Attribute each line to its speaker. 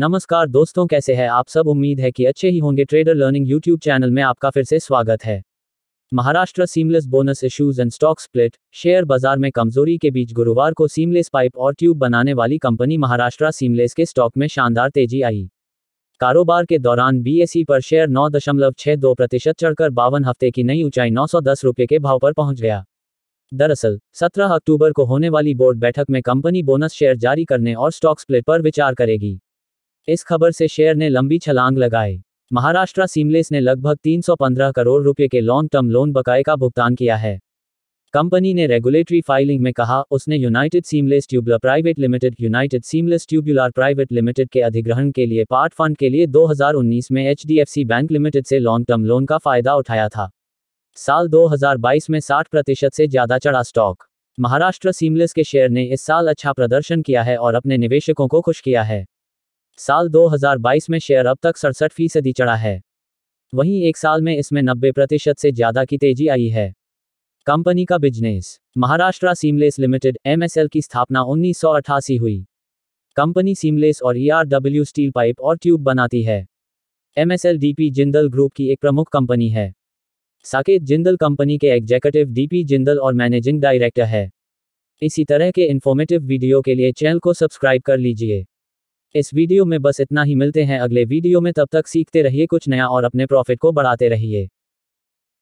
Speaker 1: नमस्कार दोस्तों कैसे हैं आप सब उम्मीद है कि अच्छे ही होंगे ट्रेडर लर्निंग यूट्यूब चैनल में आपका फिर से स्वागत है Maharashtra seamless bonus issues and stock split share बाजार में कमजोरी के बीच गुरुवार को सीमलेस पाइप और ट्यूब बनाने वाली कंपनी महाराष्ट्र सीमलेस के स्टॉक में शानदार तेजी आई कारोबार के दौरान बी पर शेयर नौ दशमलव दो प्रतिशत चढ़कर बावन हफ्ते की नई ऊंचाई नौ सौ दस रुपये के भाव पर पहुंच गया दरअसल 17 अक्टूबर को होने वाली बोर्ड बैठक में कंपनी बोनस शेयर जारी करने और स्टॉक स्प्लिट पर विचार करेगी इस खबर से शेयर ने लंबी छलांग लगाई महाराष्ट्र सीमलेस ने लगभग 315 करोड़ रुपए के लॉन्ग टर्म लोन बकाए का भुगतान किया है कंपनी ने रेगुलेटरी फाइलिंग में कहा उसने united seamless tubular private limited united seamless tubular private limited के अधिग्रहण के लिए पार्ट फंड के लिए 2019 में एच बैंक लिमिटेड से लॉन्ग टर्म लोन का फायदा उठाया था साल 2022 में 60 प्रतिशत से ज्यादा चढ़ा स्टॉक महाराष्ट्र सीमलेस के शेयर ने इस साल अच्छा प्रदर्शन किया है और अपने निवेशकों को खुश किया है साल 2022 में शेयर अब तक सड़सठ फीसदी चढ़ा है वहीं एक साल में इसमें नब्बे प्रतिशत से ज्यादा की तेजी आई है कंपनी का business Maharashtra seamless limited M की स्थापना उन्नीस हुई कंपनी सीमलेस और ईआरडब्ल्यू स्टील पाइप और ट्यूब बनाती है एम डीपी जिंदल ग्रुप की एक प्रमुख कंपनी है साकेत जिंदल कंपनी के एग्जीक्यूटिव डीपी जिंदल और मैनेजिंग डायरेक्टर है इसी तरह के इन्फॉर्मेटिव वीडियो के लिए चैनल को सब्सक्राइब कर लीजिए इस वीडियो में बस इतना ही मिलते हैं अगले वीडियो में तब तक सीखते रहिए कुछ नया और अपने प्रॉफिट को बढ़ाते रहिए